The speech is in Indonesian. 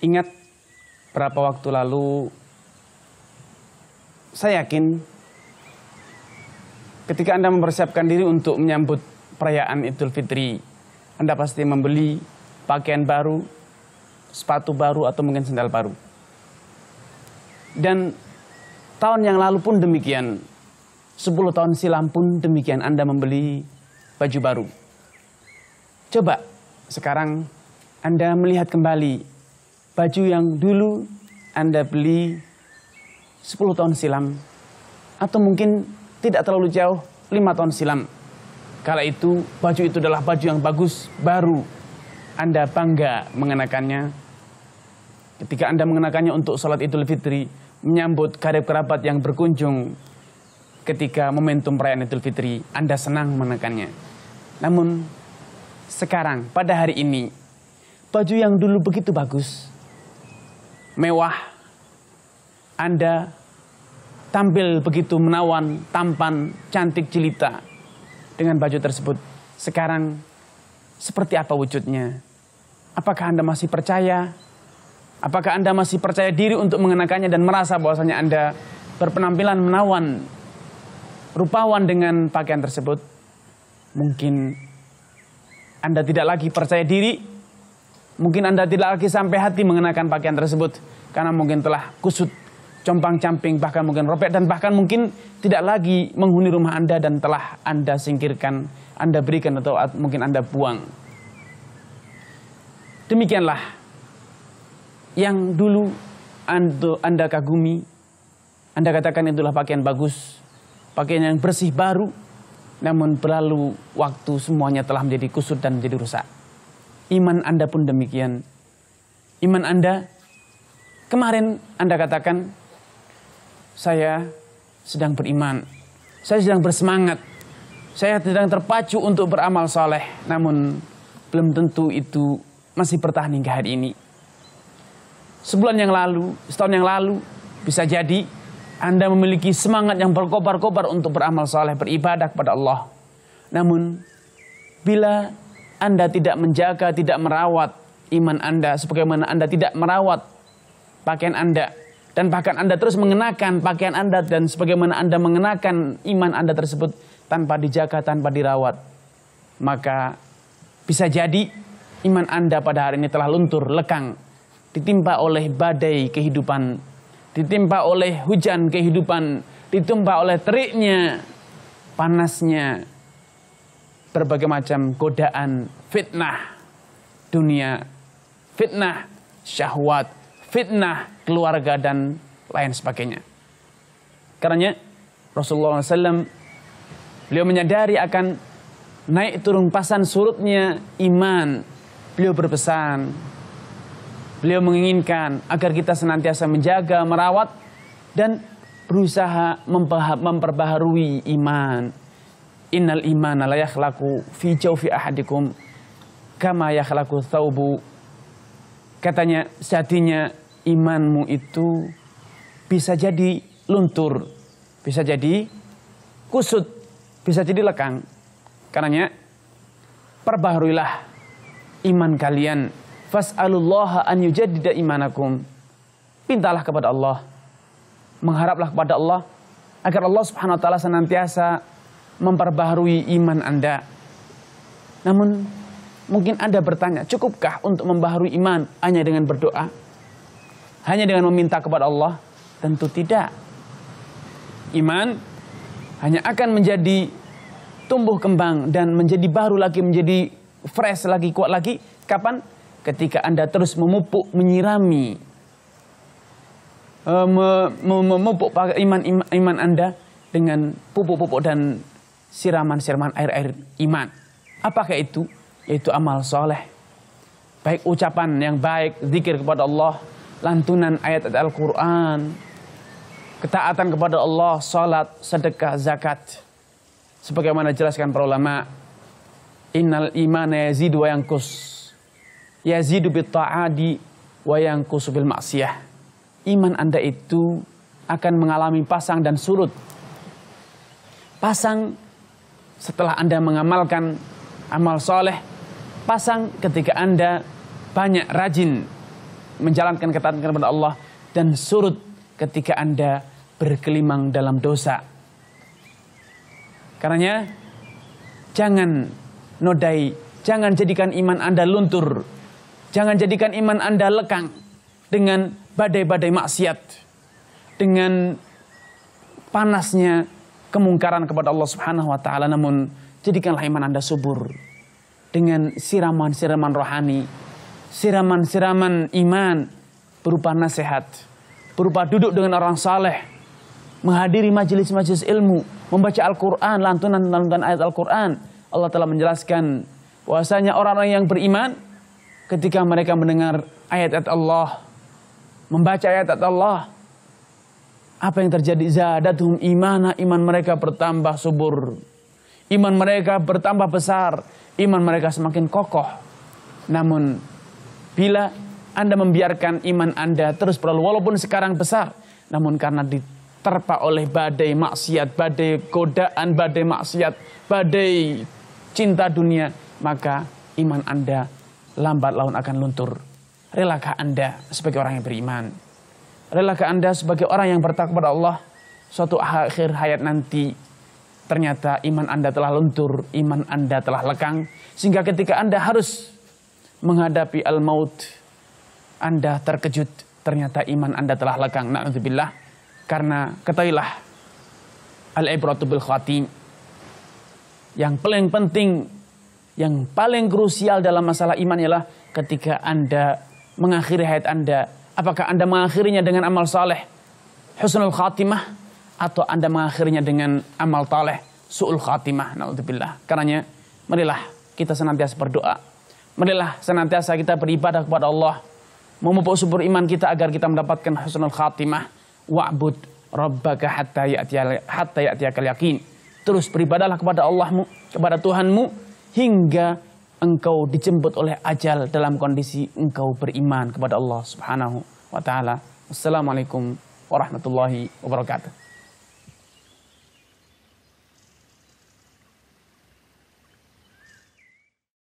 Ingat berapa waktu lalu saya yakin ketika Anda mempersiapkan diri untuk menyambut perayaan Idul Fitri, Anda pasti membeli pakaian baru, sepatu baru atau mungkin sandal baru. Dan tahun yang lalu pun demikian. 10 tahun silam pun demikian Anda membeli baju baru. Coba sekarang Anda melihat kembali baju yang dulu Anda beli 10 tahun silam atau mungkin tidak terlalu jauh 5 tahun silam. Kala itu baju itu adalah baju yang bagus, baru. Anda bangga mengenakannya. Ketika Anda mengenakannya untuk sholat idul fitri, menyambut karib kerabat yang berkunjung ketika momentum perayaan idul fitri, Anda senang mengenakannya. Namun sekarang, pada hari ini, baju yang dulu begitu bagus, mewah, Anda tampil begitu menawan, tampan, cantik jelita dengan baju tersebut. Sekarang seperti apa wujudnya? Apakah Anda masih percaya? Apakah Anda masih percaya diri untuk mengenakannya dan merasa bahwasanya Anda berpenampilan menawan, rupawan dengan pakaian tersebut? Mungkin Anda tidak lagi percaya diri Mungkin Anda tidak lagi sampai hati mengenakan pakaian tersebut karena mungkin telah kusut, compang-camping, bahkan mungkin robek dan bahkan mungkin tidak lagi menghuni rumah Anda dan telah Anda singkirkan, Anda berikan atau mungkin Anda buang. Demikianlah yang dulu Anda kagumi, Anda katakan itulah pakaian bagus, pakaian yang bersih baru, namun berlalu waktu semuanya telah menjadi kusut dan menjadi rusak iman Anda pun demikian. Iman Anda, kemarin Anda katakan, saya sedang beriman, saya sedang bersemangat, saya sedang terpacu untuk beramal soleh, namun belum tentu itu masih bertahan hingga hari ini. Sebulan yang lalu, setahun yang lalu, bisa jadi Anda memiliki semangat yang berkobar-kobar untuk beramal soleh, beribadah kepada Allah. Namun, bila anda tidak menjaga, tidak merawat iman Anda, sebagaimana Anda tidak merawat pakaian Anda, dan bahkan Anda terus mengenakan pakaian Anda, dan sebagaimana Anda mengenakan iman Anda tersebut tanpa dijaga, tanpa dirawat, maka bisa jadi iman Anda pada hari ini telah luntur, lekang, ditimpa oleh badai kehidupan, ditimpa oleh hujan kehidupan, ditimpa oleh teriknya, panasnya berbagai macam godaan fitnah dunia, fitnah syahwat, fitnah keluarga dan lain sebagainya. Karena Rasulullah SAW beliau menyadari akan naik turun pasan surutnya iman. Beliau berpesan, beliau menginginkan agar kita senantiasa menjaga, merawat dan berusaha memperbaharui iman innal imana la yakhlaqu fi jawfi ahadikum kama yakhlaqu thawbu katanya sejatinya imanmu itu bisa jadi luntur bisa jadi kusut bisa jadi lekang karenanya perbaharuilah iman kalian fas'alullaha an yujaddida imanakum pintalah kepada Allah mengharaplah kepada Allah agar Allah Subhanahu wa taala senantiasa memperbaharui iman Anda. Namun mungkin Anda bertanya, cukupkah untuk membaharui iman hanya dengan berdoa? Hanya dengan meminta kepada Allah? Tentu tidak. Iman hanya akan menjadi tumbuh kembang dan menjadi baru lagi, menjadi fresh lagi, kuat lagi. Kapan? Ketika Anda terus memupuk, menyirami, eh, memupuk iman, iman, Anda dengan pupuk-pupuk dan siraman-siraman air-air iman. Apakah itu? Yaitu amal soleh. Baik ucapan yang baik, zikir kepada Allah, lantunan ayat Al-Quran, ketaatan kepada Allah, salat, sedekah, zakat. Sebagaimana jelaskan para ulama, innal iman yazidu wa yangkus. Yazidu bitta'adi wa kus bil maksiyah. Iman Anda itu akan mengalami pasang dan surut. Pasang setelah Anda mengamalkan amal soleh, pasang ketika Anda banyak rajin menjalankan ketaatan kepada Allah dan surut ketika Anda berkelimang dalam dosa. Karenanya, jangan nodai, jangan jadikan iman Anda luntur, jangan jadikan iman Anda lekang dengan badai-badai maksiat, dengan panasnya kemungkaran kepada Allah Subhanahu wa taala namun jadikanlah iman Anda subur dengan siraman-siraman rohani, siraman-siraman iman berupa nasihat, berupa duduk dengan orang saleh, menghadiri majelis-majelis ilmu, membaca Al-Qur'an, lantunan-lantunan ayat Al-Qur'an. Allah telah menjelaskan bahwasanya orang-orang yang beriman ketika mereka mendengar ayat-ayat Allah, membaca ayat-ayat Allah, apa yang terjadi? Zadatum imana, iman mereka bertambah subur. Iman mereka bertambah besar. Iman mereka semakin kokoh. Namun, bila Anda membiarkan iman Anda terus berlalu, walaupun sekarang besar, namun karena diterpa oleh badai maksiat, badai godaan, badai maksiat, badai cinta dunia, maka iman Anda lambat laun akan luntur. Relakah Anda sebagai orang yang beriman? adalah ke Anda sebagai orang yang bertakwa kepada Allah suatu akhir hayat nanti ternyata iman Anda telah luntur, iman Anda telah lekang sehingga ketika Anda harus menghadapi al-maut Anda terkejut ternyata iman Anda telah lekang. Na'udzubillah karena ketahuilah al-ibratu bil khatim yang paling penting yang paling krusial dalam masalah iman ialah ketika Anda mengakhiri hayat Anda? Apakah Anda mengakhirinya dengan amal saleh, husnul khatimah, atau Anda mengakhirinya dengan amal taleh, su'ul khatimah, na'udzubillah. Karena marilah kita senantiasa berdoa. Marilah senantiasa kita beribadah kepada Allah. Memupuk subur iman kita agar kita mendapatkan husnul khatimah. Wa'bud rabbaka hatta ya'tiyakal yakin. Terus beribadahlah kepada Allahmu, kepada Tuhanmu, hingga engkau dijemput oleh ajal dalam kondisi engkau beriman kepada Allah Subhanahu wa taala. Wassalamualaikum warahmatullahi wabarakatuh.